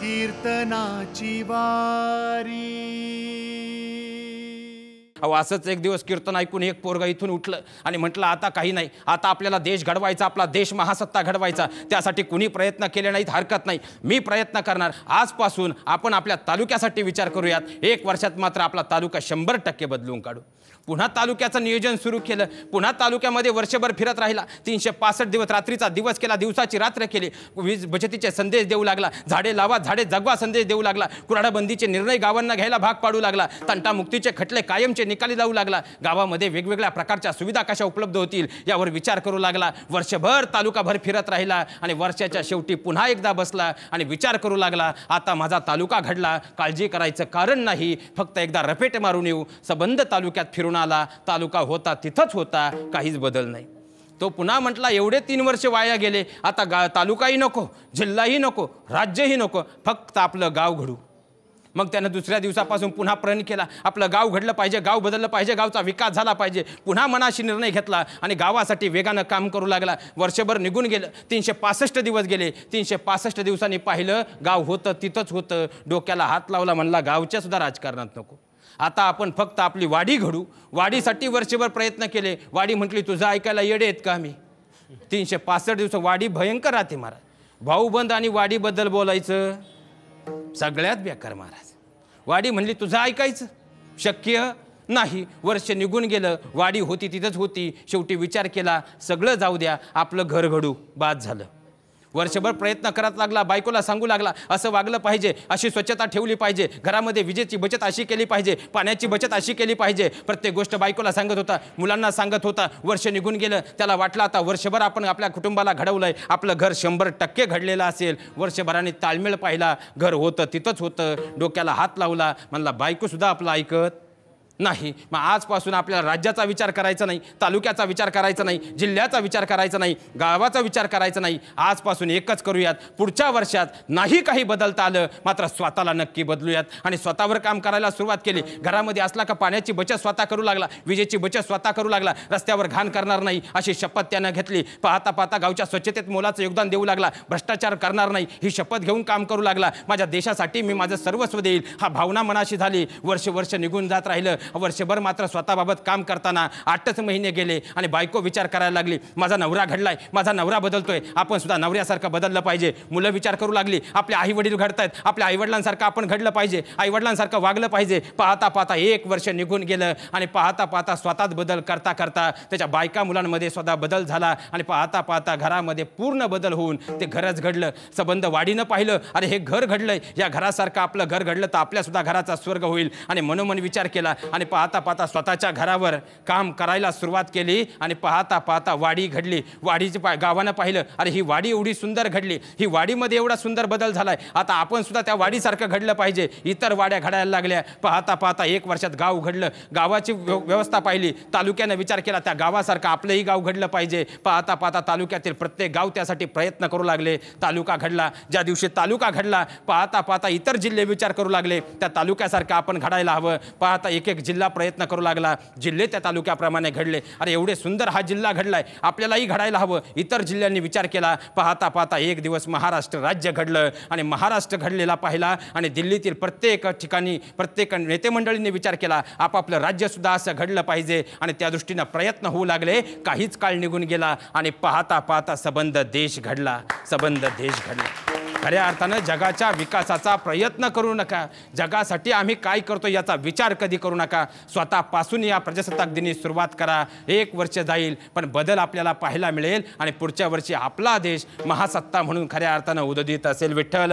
कीर्तनाची वारी अहो असंच एक दिवस कीर्तन ऐकून एक पोरगा इथून उठलं आणि म्हटलं आता काही नाही आता आपल्याला देश घडवायचा आपला देश महासत्ता घडवायचा त्यासाठी कुणी प्रयत्न केले नाहीत हरकत नाही मी प्रयत्न करणार आजपासून आपण आपल्या तालुक्यासाठी विचार करूयात एक वर्षात मात्र आपला तालुका शंभर टक्के बदलून काढू पुन्हा तालुक्याचं नियोजन सुरू केलं पुन्हा तालुक्यामध्ये वर्षभर फिरत राहिला तीनशे पासष्ट दिवस रात्रीचा दिवस केला दिवसाची रात्र केली वीज बचतीचे संदेश देऊ लागला झाडे लावा झाडे जगवा संदेश देऊ लागला कुराडाबंदीचे निर्णय गावांना घ्यायला भाग पाडू लागला तंटामुक्तीचे खटले कायमचे निकाली जाऊ लागला गावामध्ये वेगवेगळ्या प्रकारच्या सुविधा कशा उपलब्ध होतील यावर विचार करू लागला वर्षभर तालुकाभर फिरत राहिला आणि वर्षाच्या शेवटी पुन्हा एकदा बसला आणि विचार करू लागला आता माझा तालुका घडला काळजी करायचं कारण नाही फक्त एकदा रपेट मारून येऊ सबंध तालुक्यात फिरून आला तालुका होता तिथंच होता काहीच बदल नाही तो पुन्हा म्हटला एवढे तीन वर्ष वाया गेले आता गा तालुकाही नको जिल्हाही नको राज्यही नको फक्त आपलं गाव घडू मग त्यानं दुसऱ्या दिवसापासून पुन्हा प्रण केला आपलं गाव घडलं पाहिजे गाव बदललं पाहिजे गावचा विकास झाला पाहिजे पुन्हा मनाशी निर्णय घेतला आणि गावासाठी वेगानं काम करू लागला वर्षभर निघून गेलं तीनशे पासष्ट दिवस गेले तीनशे पासष्ट दिवसांनी पाहिलं गाव होतं तिथंच होतं डोक्याला हात लावला म्हणला गावच्यासुद्धा राजकारणात नको आता आपण फक्त आपली वाढी घडू वाढीसाठी वर्षभर प्रयत्न केले वाढी म्हटली तुझं ऐकायला येडे आहेत का आम्ही तीनशे पासष्ट दिवस वाढी भयंकर राहते महाराज भाऊबंद आणि वाढीबद्दल बोलायचं सगळ्यात बेकार महाराज वाढी म्हणली तुझं ऐकायचं शक्य नाही वर्ष निघून गेलं वाढी होती तिथंच होती शेवटी विचार केला सगळं जाऊ द्या आपलं घर घडू बाद झालं वर्षभर प्रयत्न करत लागला बायकोला सांगू लागला असं वागलं पाहिजे अशी स्वच्छता ठेवली पाहिजे घरामध्ये विजेची बचत अशी केली पाहिजे पाण्याची बचत अशी केली पाहिजे प्रत्येक गोष्ट बायकोला सांगत होता मुलांना सांगत होता वर्ष निघून गेलं त्याला वाटलं आता वर्षभर आपण आपल्या कुटुंबाला घडवलं आहे आपलं घर शंभर टक्के घडलेलं असेल वर्षभराने ताळमेळ पाहिला घर होतं तिथंच होतं डोक्याला हात लावला म्हणला बायकोसुद्धा आपलं ऐकत नाही मग आजपासून आपल्याला राज्याचा विचार करायचा नाही तालुक्याचा विचार करायचा नाही जिल्ह्याचा विचार करायचा नाही गावाचा विचार करायचा नाही आजपासून एकच करूयात पुढच्या वर्षात नाही काही बदलता आलं मात्र स्वतःला नक्की बदलूयात आणि स्वतःवर काम करायला सुरुवात केली घरामध्ये असला का पाण्याची बचत स्वतः करू लागला विजेची बचत स्वतः करू लागला रस्त्यावर घाण करणार नाही अशी शपथ त्यानं घेतली पाहता पाहता गावच्या स्वच्छतेत मोलाचं योगदान देऊ लागला भ्रष्टाचार करणार नाही ही शपथ घेऊन काम करू लागला माझ्या देशासाठी मी माझं सर्वस्व देईल हा भावना मनाशी झाली वर्ष वर्ष निघून जात राहिलं वर्षभर मात्र स्वतःबाबत काम करताना आठच महिने गेले आणि बायको विचार करायला लागली माझा नवरा घडलाय माझा नवरा बदलतोय आपण सुद्धा नवऱ्यासारखं बदललं पाहिजे मुलं विचार करू लागली आपले आई वडील घडतायत आपल्या आईवडिलांसारखं आपण घडलं पाहिजे आईवडिलांसारखं वागलं पाहिजे पाहता पाहता एक वर्ष निघून गेलं आणि पाहता पाहता स्वतःच बदल करता करता त्याच्या बायका मुलांमध्ये स्वतः बदल झाला आणि पाहता पाहता घरामध्ये पूर्ण बदल होऊन ते घरच घडलं संबंध वाढीनं पाहिलं अरे हे घर घडलंय या घरासारखं आपलं घर घडलं तर आपल्यासुद्धा घराचा स्वर्ग होईल आणि मनोमन विचार केला आणि आणि पाहता पाहता स्वतःच्या घरावर काम करायला सुरुवात केली आणि पाहता पाहता वाडी घडली वाडीची पा गावानं पाहिलं अरे ही वाडी एवढी सुंदर घडली ही वाडीमध्ये एवढा सुंदर बदल झाला आहे आता आपण सुद्धा त्या वाडीसारखं घडलं पाहिजे इतर वाड्या घडायला लागल्या पाहता पाहता एक वर्षात गाव घडलं गावाची व्यवस्था पाहिली तालुक्यानं विचार केला त्या गावासारखं आपलंही गाव घडलं पाहिजे पाहता पाहता तालुक्यातील प्रत्येक गाव त्यासाठी प्रयत्न करू लागले तालुका घडला ज्या दिवशी तालुका घडला पाहता पाहता इतर जिल्हे विचार करू लागले त्या तालुक्यासारखं आपण घडायला हवं पाहता एक एक जिल्हा प्रयत्न करू लागला जिल्हे त्या तालुक्याप्रमाणे घडले अरे एवढे सुंदर हा जिल्हा घडला आहे आपल्यालाही घडायला हवं इतर जिल्ह्यांनी विचार केला पाहता पाहता एक दिवस महाराष्ट्र राज्य घडलं आणि महाराष्ट्र घडलेला पाहिला आणि दिल्लीतील प्रत्येक ठिकाणी प्रत्येक नेते मंडळींनी विचार केला आपापलं राज्यसुद्धा असं घडलं पाहिजे आणि त्या दृष्टीनं प्रयत्न होऊ लागले काहीच काळ निघून गेला आणि पाहता पाहता सबंध देश घडला सबंध देश घडला खऱ्या अर्थानं जगाच्या विकासाचा प्रयत्न करू नका जगासाठी आम्ही काय करतो याचा विचार कधी करू नका स्वतःपासून या प्रजासत्ताक दिनी सुरुवात करा एक वर्ष जाईल पण बदल आपल्याला पाहायला मिळेल आणि पुढच्या वर्षी आपला देश महासत्ता म्हणून खऱ्या अर्थानं उदित असेल विठ्ठल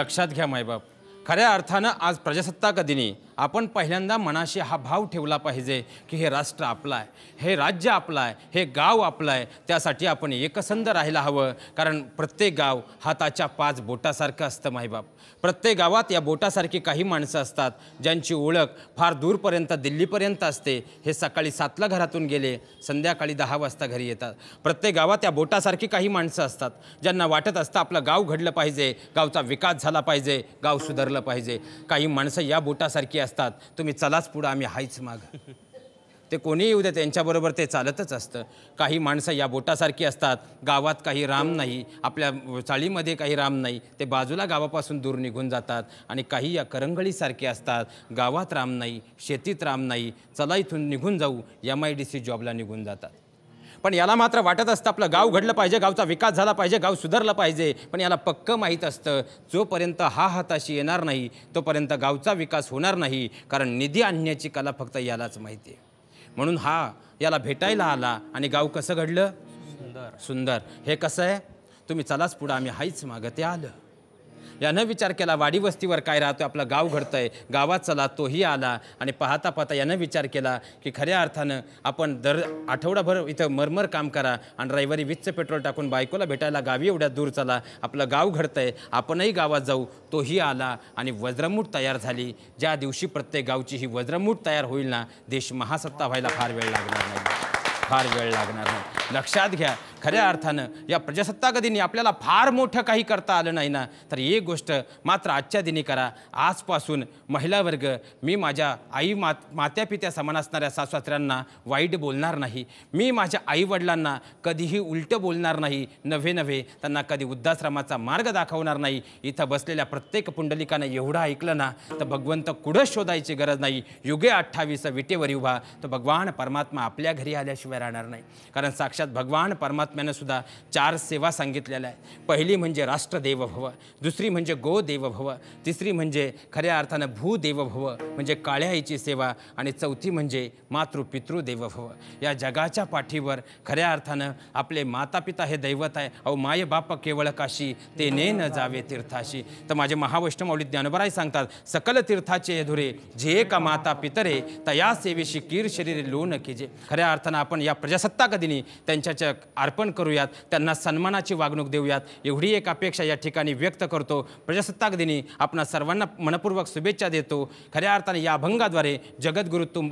लक्षात घ्या मायबाप खऱ्या अर्थानं आज प्रजासत्ताक दिनी आपण पहिल्यांदा मनाशी हा भाव ठेवला पाहिजे की हे राष्ट्र आपलं आहे हे राज्य आपलं आहे हे गाव आपलं आहे त्यासाठी आपण एकसंध राहायला हवं कारण प्रत्येक गाव हाताच्या पाच बोटासारखं असतं माईबाप प्रत्येक गावात या बोटासारखी काही माणसं असतात ज्यांची ओळख फार दूरपर्यंत दिल्लीपर्यंत असते हे सकाळी सातला घरातून गेले संध्याकाळी दहा वाजता घरी येतात प्रत्येक गावात या बोटासारखी काही माणसं असतात ज्यांना वाटत असतं आपलं गाव घडलं पाहिजे गावचा विकास झाला पाहिजे गाव सुधारलं पाहिजे काही माणसं या बोटासारखी असतात तुम्ही चलाच पुढं आम्ही हायच माग ते कोणी येऊ दे त्यांच्याबरोबर ते चालतच असतं काही माणसं या बोटासारखी असतात गावात काही राम नाही आपल्या चाळीमध्ये काही राम नाही ते बाजूला गावापासून दूर निघून जातात आणि काही या करंगळीसारखे असतात गावात राम नाही शेतीत राम नाही चला इथून निघून जाऊ एम आय डी सी जॉबला निघून जातात पण याला मात्र वाटत असतं आपलं गाव घडलं पाहिजे गावचा विकास झाला पाहिजे गाव सुधारलं पाहिजे पण याला पक्कं माहीत असतं जोपर्यंत हा हाताशी येणार नाही तोपर्यंत गावचा विकास होणार नाही कारण निधी आणण्याची कला फक्त यालाच माहिती आहे म्हणून हा याला भेटायला आला आणि गाव कसं घडलं सुंदर सुंदर हे कसं आहे तुम्ही चलाच पुढं आम्ही हाईच मागं ते आलं यानं विचार केला वाडी वस्तीवर काय राहतो आपलं गाव आहे गावात चला तोही आला आणि पाहता पाहता यानं विचार केला की खऱ्या अर्थानं आपण दर आठवडाभर इथं मरमर काम करा आणि रविवारी वीजचं पेट्रोल टाकून बायकोला भेटायला गावी एवढ्या दूर चला आपलं गाव आहे आपणही गावात जाऊ तोही आला आणि वज्रमूठ तयार झाली ज्या दिवशी प्रत्येक गावची ही वज्रमूठ तयार होईल ना देश महासत्ता व्हायला फार वेळ लागणार नाही फार वेळ लागणार नाही लक्षात घ्या खऱ्या अर्थानं या प्रजासत्ताक दिनी आपल्याला फार मोठं काही करता आलं नाही ना तर एक गोष्ट मात्र आजच्या दिनी करा आजपासून महिला वर्ग मी माझ्या आई मात मात्यापित्या समान असणाऱ्या सासवासऱ्यांना वाईट बोलणार नाही मी माझ्या आईवडिलांना कधीही उलटं बोलणार नाही नव्हे नव्हे त्यांना कधी वृद्धाश्रमाचा मार्ग दाखवणार नाही इथं बसलेल्या प्रत्येक पुंडलिकानं एवढं ऐकलं ना तर भगवंत कुठं शोधायची गरज नाही युगे अठ्ठावीस विटेवर उभा तर भगवान परमात्मा आपल्या घरी आल्याशिवाय राहणार नाही कारण साक्षात साक्षात भगवान परमात्म्यानं सुद्धा चार सेवा सांगितलेल्या आहेत पहिली म्हणजे राष्ट्रदेव भव दुसरी म्हणजे गोदेव भव तिसरी म्हणजे खऱ्या अर्थानं भूदेव भव म्हणजे काळ्या आईची सेवा आणि चौथी म्हणजे मातृपितृदेव भव या जगाच्या पाठीवर खऱ्या अर्थानं आपले मातापिता हे दैवत आहे अहो माय बाप केवळ काशी ते ने न जावे तीर्थाशी तर माझे महावैष्णवली ज्ञानोबराय सांगतात सकल तीर्थाचे धुरे जे का माता पितरे तया सेवेशी कीर शरीर लोन किजे खऱ्या अर्थानं आपण या प्रजासत्ताक दिनी त्यांच्याच्या अर्पण करूयात त्यांना सन्मानाची वागणूक देऊयात एवढी एक अपेक्षा या ठिकाणी व्यक्त करतो प्रजासत्ताक दिनी आपण सर्वांना मनपूर्वक शुभेच्छा देतो खऱ्या अर्थाने या अभंगाद्वारे जगद्गुरु तुम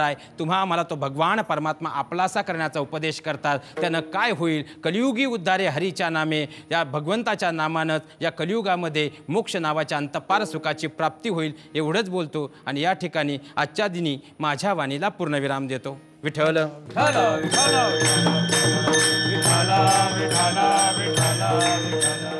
आहे तुम्हा आम्हाला तो भगवान परमात्मा आपलासा करण्याचा उपदेश करतात त्यानं काय होईल कलियुगी उद्धारे हरीच्या नामे या भगवंताच्या नामानंच या कलियुगामध्ये मोक्ष नावाच्या अंतपार सुखाची प्राप्ती होईल एवढंच बोलतो आणि या ठिकाणी आजच्या दिनी माझ्या वाणीला पूर्णविराम देतो विठ्ठल विठ्ठल विठ्ठल विठ्ठल